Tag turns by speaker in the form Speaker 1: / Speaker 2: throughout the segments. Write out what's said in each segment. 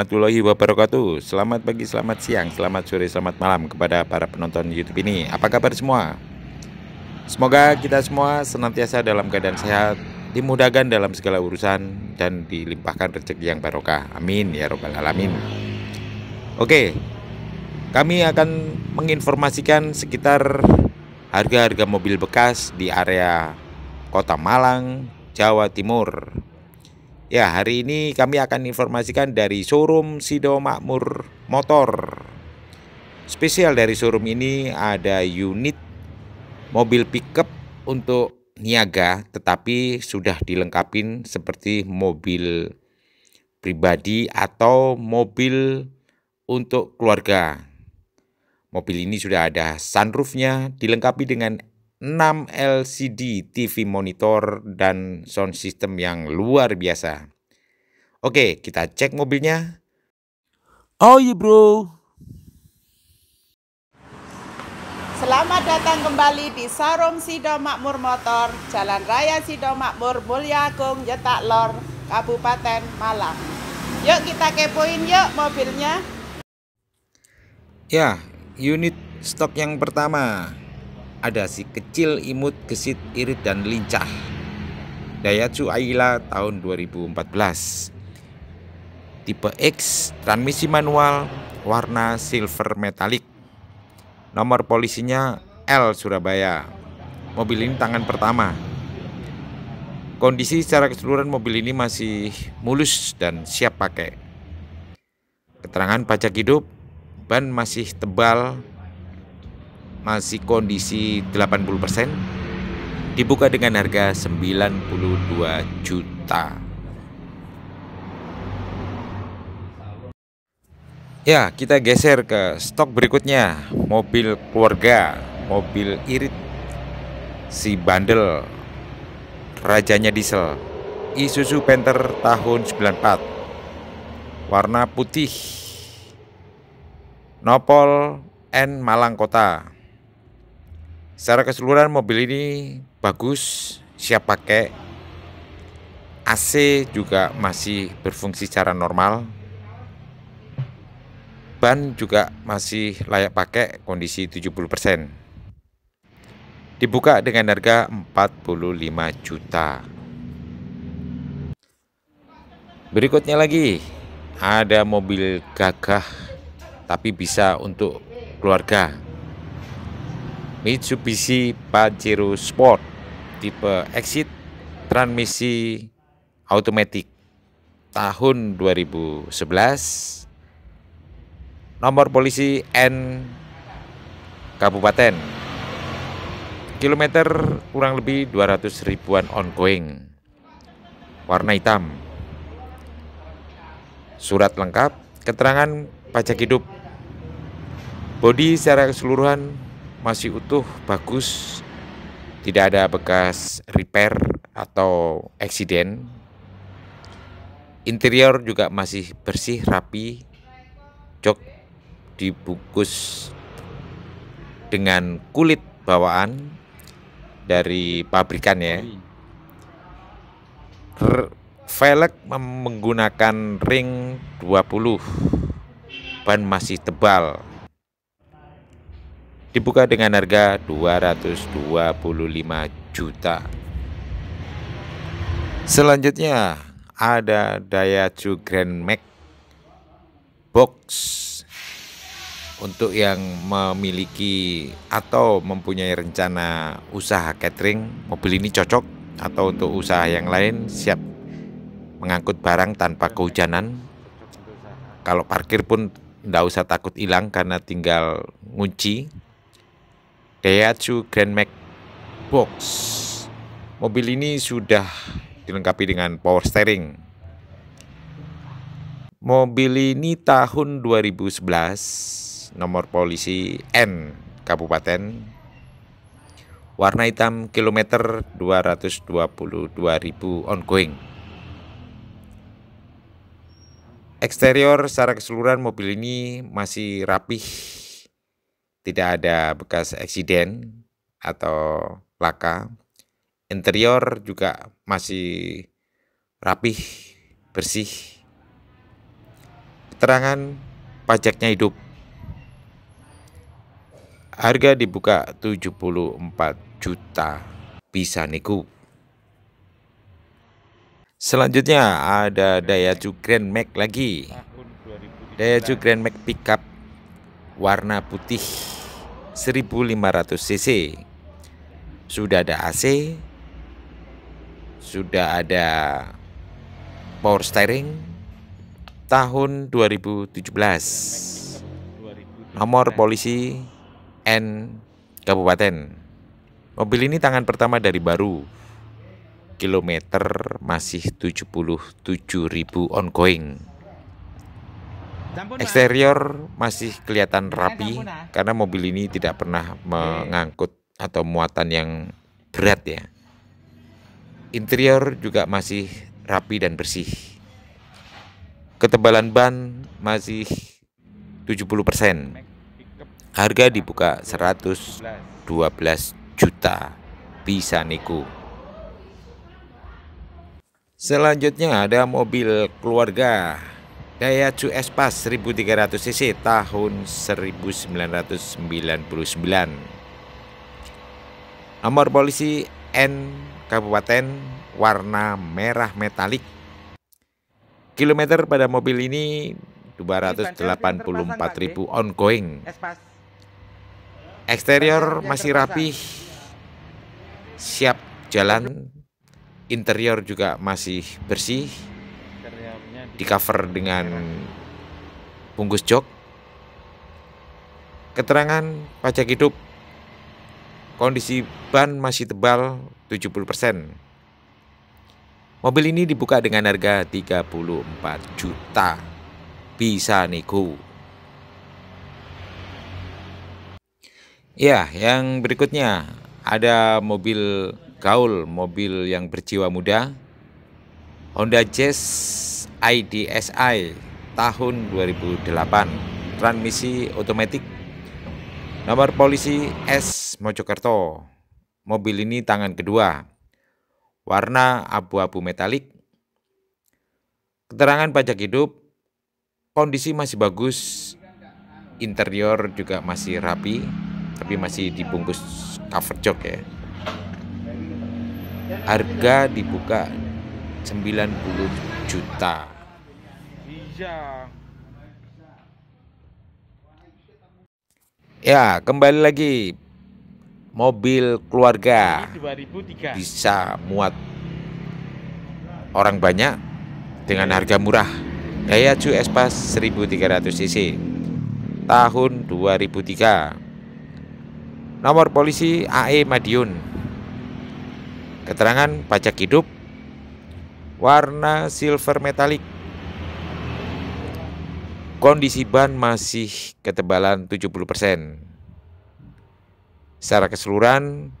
Speaker 1: warahmatullahi wabarakatuh Selamat pagi, selamat siang, selamat sore, selamat malam kepada para penonton youtube ini Apa kabar semua? Semoga kita semua senantiasa dalam keadaan sehat Dimudahkan dalam segala urusan Dan dilimpahkan rezeki yang barokah Amin ya robbal alamin Oke Kami akan menginformasikan sekitar harga-harga mobil bekas di area kota Malang, Jawa Timur Ya, hari ini kami akan informasikan dari showroom Sido Makmur Motor. Spesial dari showroom ini ada unit mobil pickup untuk niaga tetapi sudah dilengkapi seperti mobil pribadi atau mobil untuk keluarga. Mobil ini sudah ada sunroofnya dilengkapi dengan 6 LCD TV monitor dan sound system yang luar biasa. Oke, kita cek mobilnya. Oh iya bro. Selamat datang kembali di Sarum Sido Makmur Motor, Jalan Raya Sido Makmur Mulyagung, Jetak Lor, Kabupaten Malang. Yuk kita kepoin yuk mobilnya. Ya, unit stok yang pertama ada si kecil imut gesit irit dan lincah Dayatsu Ayla tahun 2014 tipe X transmisi manual warna silver metalik nomor polisinya L Surabaya mobil ini tangan pertama kondisi secara keseluruhan mobil ini masih mulus dan siap pakai keterangan pajak hidup ban masih tebal masih kondisi 80% dibuka dengan harga 92 juta. Ya, kita geser ke stok berikutnya, mobil keluarga, mobil irit si bandel rajanya diesel Isuzu Panther tahun 94 warna putih Nopol N Malang Kota Secara keseluruhan mobil ini bagus, siap pakai. AC juga masih berfungsi secara normal. Ban juga masih layak pakai kondisi 70%. Dibuka dengan harga 45 juta. Berikutnya lagi ada mobil gagah tapi bisa untuk keluarga Mitsubishi Pajero Sport tipe Exit transmisi automatic tahun 2011 nomor polisi N kabupaten kilometer kurang lebih 200 ribuan ongoing warna hitam surat lengkap keterangan pajak hidup bodi secara keseluruhan masih utuh, bagus, tidak ada bekas repair atau eksiden. Interior juga masih bersih, rapi, jok dibungkus dengan kulit bawaan dari pabrikan ya. velg menggunakan ring 20 ban masih tebal dibuka dengan harga 225 juta. Selanjutnya ada Daihatsu Grand Max Box untuk yang memiliki atau mempunyai rencana usaha catering, mobil ini cocok atau untuk usaha yang lain siap mengangkut barang tanpa kehujanan. Kalau parkir pun tidak usah takut hilang karena tinggal ngunci Daihatsu Grand Max Box. Mobil ini sudah dilengkapi dengan power steering. Mobil ini tahun 2011, nomor polisi N, Kabupaten. Warna hitam kilometer 222.000 ongoing. Eksterior secara keseluruhan mobil ini masih rapih tidak ada bekas eksiden atau laka. Interior juga masih rapih, bersih. Keterangan pajaknya hidup. Harga dibuka 74 juta bisa niku. Selanjutnya ada Daihatsu Grand Max lagi. Daihatsu Grand Max pickup warna putih 1500 cc. Sudah ada AC, sudah ada power steering tahun 2017. Nomor polisi N Kabupaten. Mobil ini tangan pertama dari baru. Kilometer masih 77.000 ongoing. Eksterior masih kelihatan nah, rapi nah. karena mobil ini tidak pernah mengangkut atau muatan yang berat ya. Interior juga masih rapi dan bersih. Ketebalan ban masih 70%. Harga dibuka 112 juta bisa niku. Selanjutnya ada mobil keluarga Daihatsu Espas 1300 cc tahun 1999. Nomor polisi N Kabupaten warna merah metalik. Kilometer pada mobil ini 284.000 ongoing. Eksterior masih rapih siap jalan, interior juga masih bersih di cover dengan bungkus jok. Keterangan pajak hidup kondisi ban masih tebal 70%. Mobil ini dibuka dengan harga 34 juta. Bisa nego. Ya, yang berikutnya ada mobil gaul, mobil yang berjiwa muda Honda Jazz IDSI tahun 2008 transmisi otomatik nomor polisi S Mojokerto mobil ini tangan kedua warna abu-abu metalik keterangan pajak hidup kondisi masih bagus interior juga masih rapi tapi masih dibungkus cover jok ya harga dibuka 90 juta. Iya. Ya, kembali lagi mobil keluarga 2003. bisa muat orang banyak dengan harga murah. Daya Ju Espas 1300 cc tahun 2003. Nomor polisi AE Madiun. Keterangan pajak hidup warna silver metalik. Kondisi ban masih ketebalan 70%. Secara keseluruhan,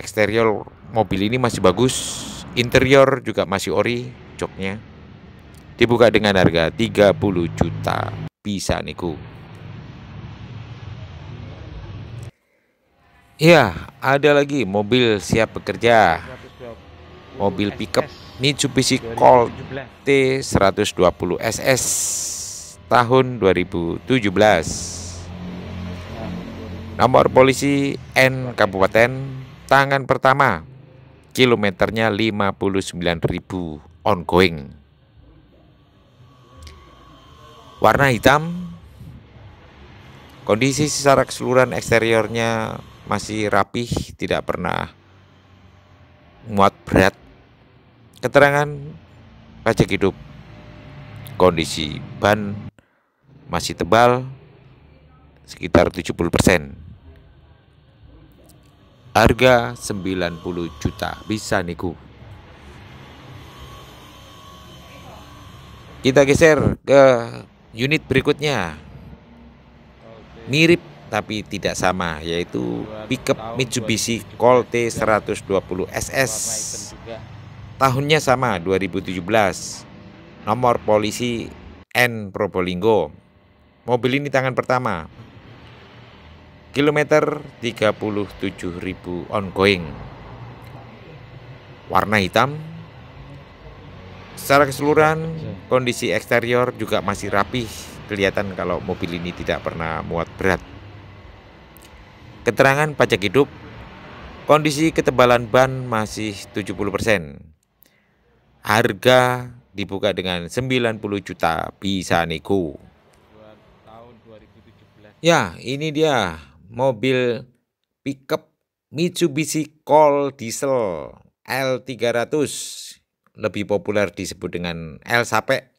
Speaker 1: eksterior mobil ini masih bagus, interior juga masih ori joknya. Dibuka dengan harga 30 juta bisa niku. Ya, ada lagi mobil siap bekerja mobil pickup Mitsubishi Colt T120 SS tahun 2017. Nomor polisi N Kabupaten tangan pertama. Kilometernya 59.000 ongoing. Warna hitam. Kondisi secara keseluruhan eksteriornya masih rapih, tidak pernah muat berat Keterangan pajak hidup. Kondisi ban masih tebal sekitar 70%. persen Harga 90 juta bisa niku. Kita geser ke unit berikutnya. Mirip tapi tidak sama yaitu pickup Mitsubishi Colt 120 e SS Tahunnya sama 2017. Nomor polisi N Probolinggo. Mobil ini tangan pertama. Kilometer 37.000 ongoing. Warna hitam. Secara keseluruhan kondisi eksterior juga masih rapih kelihatan kalau mobil ini tidak pernah muat berat. Keterangan pajak hidup Kondisi ketebalan ban masih 70%. persen harga dibuka dengan 90 juta bisa nego. Tahun 2017. Ya, ini dia mobil pickup Mitsubishi Colt Diesel L300 lebih populer disebut dengan L Sape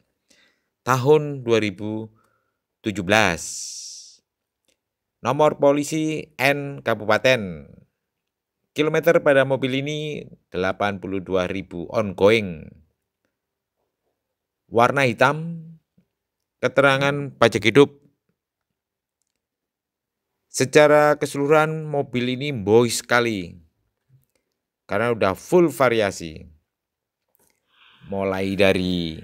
Speaker 1: tahun 2017. Nomor polisi N Kabupaten Kilometer pada mobil ini 82.000 ongoing. Warna hitam, keterangan pajak hidup. Secara keseluruhan mobil ini boy sekali. Karena udah full variasi. Mulai dari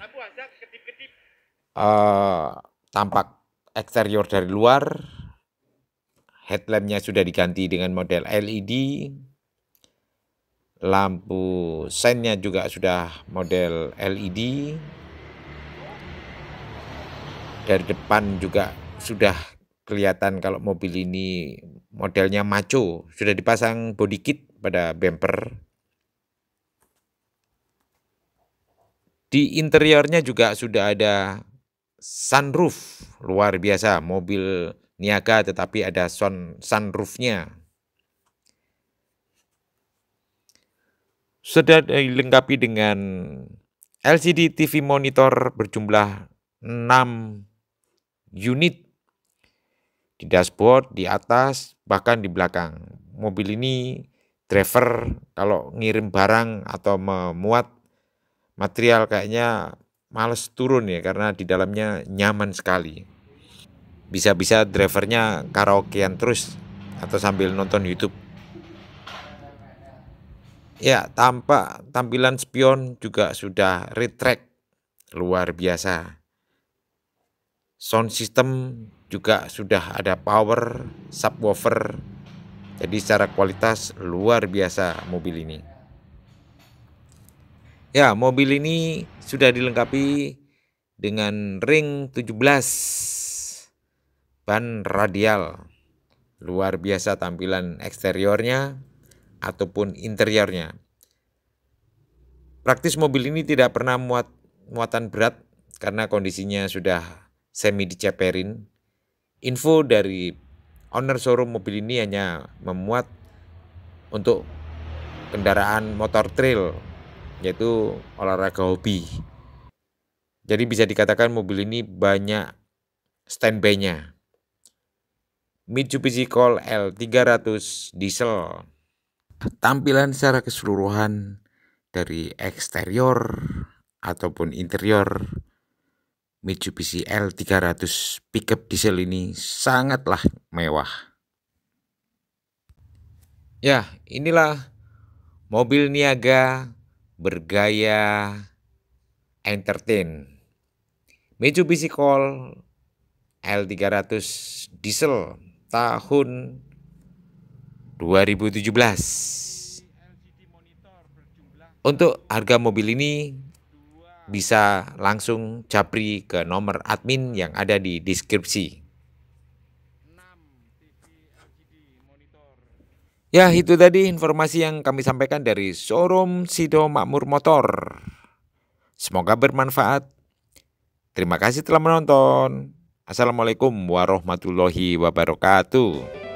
Speaker 1: uh, tampak eksterior dari luar, headlampnya sudah diganti dengan model LED, lampu sennya juga sudah model LED dari depan juga sudah kelihatan kalau mobil ini modelnya maco sudah dipasang body kit pada bumper di interiornya juga sudah ada sunroof luar biasa mobil niaga tetapi ada sun sunroofnya Sudah dilengkapi dengan LCD TV monitor berjumlah 6 unit di dashboard, di atas, bahkan di belakang. Mobil ini driver kalau ngirim barang atau memuat material kayaknya males turun ya karena di dalamnya nyaman sekali. Bisa-bisa drivernya karaokean terus atau sambil nonton YouTube. Ya, tampak tampilan spion juga sudah retract luar biasa. Sound system juga sudah ada power subwoofer. Jadi secara kualitas luar biasa mobil ini. Ya, mobil ini sudah dilengkapi dengan ring 17 ban radial. Luar biasa tampilan eksteriornya ataupun interiornya. Praktis mobil ini tidak pernah muat muatan berat karena kondisinya sudah semi diceperin. Info dari owner showroom mobil ini hanya memuat untuk kendaraan motor trail yaitu olahraga hobi. Jadi bisa dikatakan mobil ini banyak standby-nya. Mitsubishi Colt L300 diesel tampilan secara keseluruhan dari eksterior ataupun interior Mitsubishi L300 pickup diesel ini sangatlah mewah. Ya, inilah mobil niaga bergaya entertain. Mitsubishi Call L300 diesel tahun 2017. Untuk harga mobil ini bisa langsung capri ke nomor admin yang ada di deskripsi. Ya, itu tadi informasi yang kami sampaikan dari showroom Sido Makmur Motor. Semoga bermanfaat. Terima kasih telah menonton. Assalamualaikum warahmatullahi wabarakatuh.